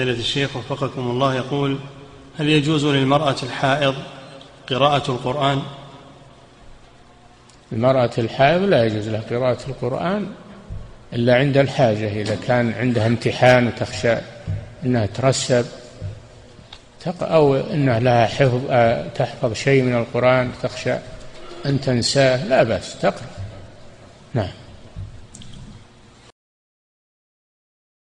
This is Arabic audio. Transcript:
فضيلة الشيخ وفقكم الله يقول هل يجوز للمرأة الحائض قراءة القرآن؟ المرأة الحائض لا يجوز لها قراءة القرآن إلا عند الحاجة إذا كان عندها امتحان وتخشى أنها ترسب أو أنها لها حفظ آه، تحفظ شيء من القرآن تخشى أن تنساه لا بأس تقرأ نعم